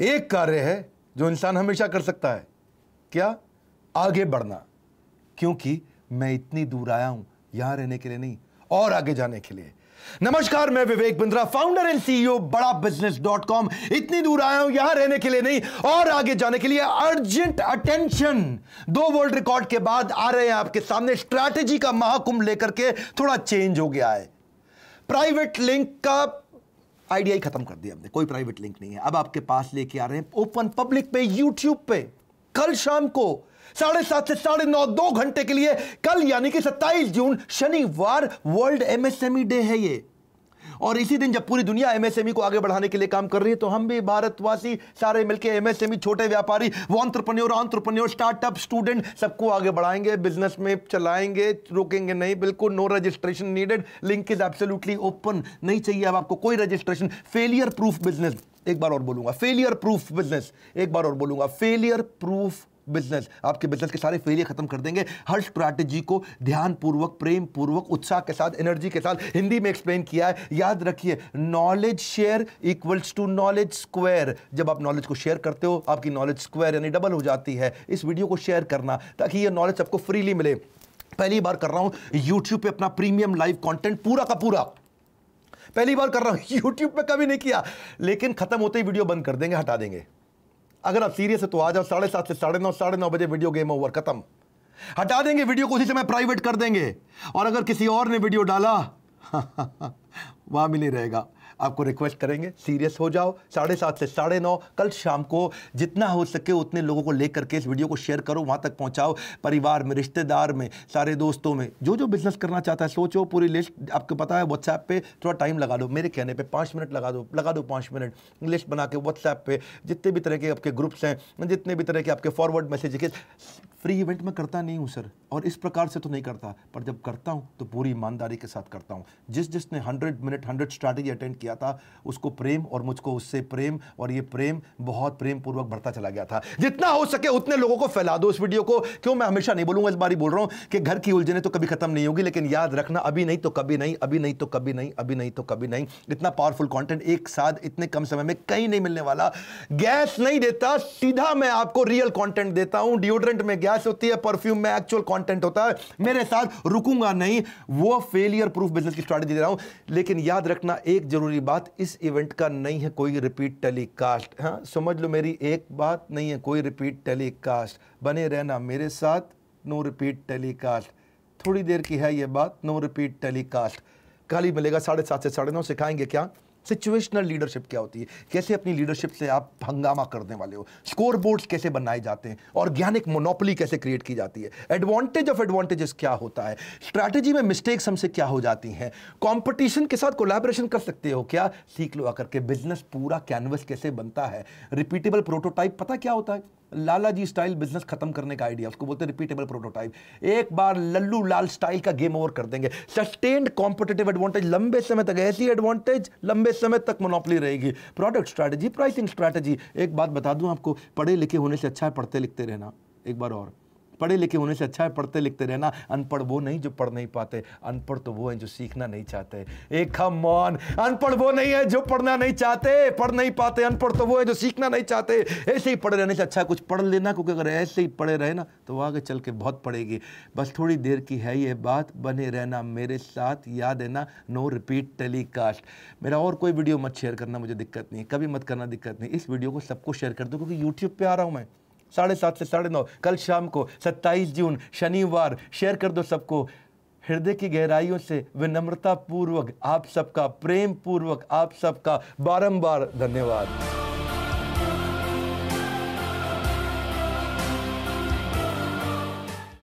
एक कार्य है जो इंसान हमेशा कर सकता है क्या आगे बढ़ना क्योंकि मैं इतनी दूर आया हूं यहां रहने के लिए नहीं और आगे जाने के लिए नमस्कार मैं Vivek Bindra founder and CEO Bada business dot com इतनी दूर आया हूं यहां रहने के लिए नहीं और आगे जाने के लिए अर्जेंट अटेंशन दो वर्ल्ड रिकॉर्ड के बाद आ रहे हैं आपके सामने स्ट्रैटेजी का महाकुंभ लेकर के थोड़ा चेंज हो गया है प्राइवेट लिंक का आईडीआई खत्म कर दिया हमने कोई प्राइवेट लिंक नहीं है अब आपके पास लेके आ रहे हैं ओपन पब्लिक पे यूट्यूब पे कल शाम को साढ़े सात से साढ़े नौ दो घंटे के लिए कल यानी कि सत्ताईस जून शनिवार वर्ल्ड एमएसएमई डे है ये और इसी दिन जब पूरी दुनिया एमएसएमई e को आगे बढ़ाने के लिए काम कर रही है तो हम भी भारतवासी सारे मिलकर एमएसएमई e, छोटे व्यापारी वो ऑन्ट्रप्रन्योर ऑन्ट्रप्रन्योर स्टार्टअप स्टूडेंट सबको आगे बढ़ाएंगे बिजनेस में चलाएंगे रोकेंगे नहीं बिल्कुल no registration needed link is absolutely open नहीं चाहिए अब आपको कोई रजिस्ट्रेशन फेलियर प्रूफ बिजनेस एक बार और बोलूंगा फेलियर प्रूफ बिजनेस एक बार और बोलूंगा फेलियर प्रूफ बिजनेस आपके बिजनेस के सारे फेलियर खत्म कर देंगे हर स्ट्रैटेजी को ध्यानपूर्वक प्रेम पूर्वक उत्साह के साथ एनर्जी के साथ हिंदी में एक्सप्लेन किया है याद रखिए knowledge share equals to knowledge square जब आप नॉलेज को शेयर करते हो आपकी नॉलेज स्क्वायर यानी डबल हो जाती है इस वीडियो को शेयर करना ताकि ये नॉलेज आपको फ्रीली मिले पहली बार कर रहा हूं यूट्यूब पे अपना प्रीमियम लाइव कंटेंट पूरा का पूरा पहली बार कर रहा हूं यूट्यूब पे कभी नहीं किया लेकिन खत्म होते ही वीडियो बंद कर देंगे हटा देंगे अगर आप सीरियस है तो आ जाओ साढ़े सात से साढ़े नौ साढ़े नौ बजे वीडियो गेम ओवर खत्म हटा देंगे वीडियो को उसी समय प्राइवेट कर देंगे और अगर किसी और ने वीडियो डाला वहां भी नहीं रहेगा आपको रिक्वेस्ट करेंगे सीरियस हो जाओ साढ़े सात से साढ़े नौ कल शाम को जितना हो सके उतने लोगों को लेकर के इस वीडियो को शेयर करो वहाँ तक पहुँचाओ परिवार में रिश्तेदार में सारे दोस्तों में जो जो बिज़नेस करना चाहता है सोचो पूरी लिस्ट आपको पता है व्हाट्सएप पर थोड़ा टाइम लगा दो मेरे कहने पर पाँच मिनट लगा दो लगा दो पाँच मिनट लिस्ट बना के व्हाट्सएप पर जितने भी तरह के आपके ग्रुप्स हैं जितने भी तरह के आपके फॉरवर्ड मैसेज फ्री इवेंट में करता नहीं हूँ सर और इस प्रकार से तो नहीं करता पर जब करता हूँ तो पूरी ईमानदारी के साथ करता हूँ जिस जिसने hundred minute hundred strategy attend किया था उसको प्रेम और मुझको उससे प्रेम और ये प्रेम बहुत प्रेम पूर्वक बढ़ता चला गया था जितना हो सके उतने लोगों को फैला दो उस वीडियो को क्यों मैं हमेशा नहीं बोलूँगा इस बार ही बोल रहा हूँ कि घर की उलझने तो कभी खत्म नहीं होगी लेकिन याद रखना अभी नहीं तो कभी नहीं अभी नहीं तो कभी नहीं अभी नहीं तो कभी नहीं इतना पावरफुल कॉन्टेंट एक साथ इतने कम समय में कहीं नहीं मिलने वाला गैस नहीं देता सीधा मैं आपको रियल कॉन्टेंट देता हूँ डिओड्रेंट में गया न्यास होती है परफ्यूम में एक्चुअल कंटेंट होता है मेरे साथ रुकूंगा नहीं वो फेलियर प्रूफ बिजनेस की स्ट्रेटेजी दे रहा हूं लेकिन याद रखना एक जरूरी बात इस इवेंट का नहीं है कोई रिपीट टेलीकास्ट हाँ समझ लो मेरी एक बात नहीं है कोई रिपीट टेलीकास्ट बने रहना मेरे साथ नो रिपीट टेलीकास्ट थोड़ी देर की है ये बात नो रिपीट टेलीकास्ट कल ही मिलेगा साढ़े सात से साढ़े नौ सिखाएंगे क्या सिचुएशनल लीडरशिप क्या होती है कैसे अपनी लीडरशिप से आप हंगामा करने वाले हो स्कोर बोर्ड्स कैसे बनाए जाते हैं ऑर्गेनिक मोनोपली कैसे क्रिएट की जाती है एडवांटेज ऑफ एडवांटेजेस क्या होता है स्ट्रैटेजी में मिस्टेक्स हमसे क्या हो जाती हैं कॉम्पिटिशन के साथ कोलैबोरेशन कर सकते हो क्या सीख लो आकर के बिजनेस पूरा कैनवस कैसे बनता है रिपीटेबल प्रोटोटाइप पता क्या होता है लाला जी स्टाइल बिजनेस खत्म करने का आइडिया उसको बोलते हैं रिपीटेबल प्रोटोटाइप एक बार लल्लू लाल स्टाइल का गेम ओवर कर देंगे सस्टेन्ड कॉम्पिटेटिव एडवांटेज लंबे समय तक ऐसी एडवांटेज लंबे समय तक मोनोपली रहेगी प्रोडक्ट स्ट्रैटेजी प्राइसिंग स्ट्रैटेजी एक बात बता दूं आपको पढ़े लिखे होने से अच्छा है पढ़ते लिखते रहना एक बार और पढ़े लिखे होने से अच्छा है पढ़ते लिखते रहना अनपढ़ वो नहीं जो पढ़ नहीं पाते अनपढ़ तो वो हैं जो सीखना नहीं चाहते एक हम मौन अनपढ़ वो नहीं है जो पढ़ना नहीं चाहते पढ़ नहीं पाते अनपढ़ तो वो है जो सीखना नहीं चाहते ऐसे ही पढ़े रहने से अच्छा कुछ पढ़ लेना क्योंकि अगर ऐसे ही पढ़े रहे ना तो आगे चल के बहुत पड़ेगी बस थोड़ी देर की है ये बात बने रहना मेरे साथ याद है ना नो रिपीट टेलीकास्ट मेरा और कोई वीडियो मत शेयर करना मुझे दिक्कत नहीं कभी मत करना दिक्कत नहीं इस वीडियो को सबको शेयर कर दो क्योंकि यूट्यूब पर आ रहा हूँ मैं साढ़े सात से साढ़े नौ कल शाम को सत्ताईस जून शनिवार शेयर कर दो सबको हृदय की गहराइयों से विनम्रता पूर्वक आप सबका प्रेम पूर्वक आप सबका बारंबार धन्यवाद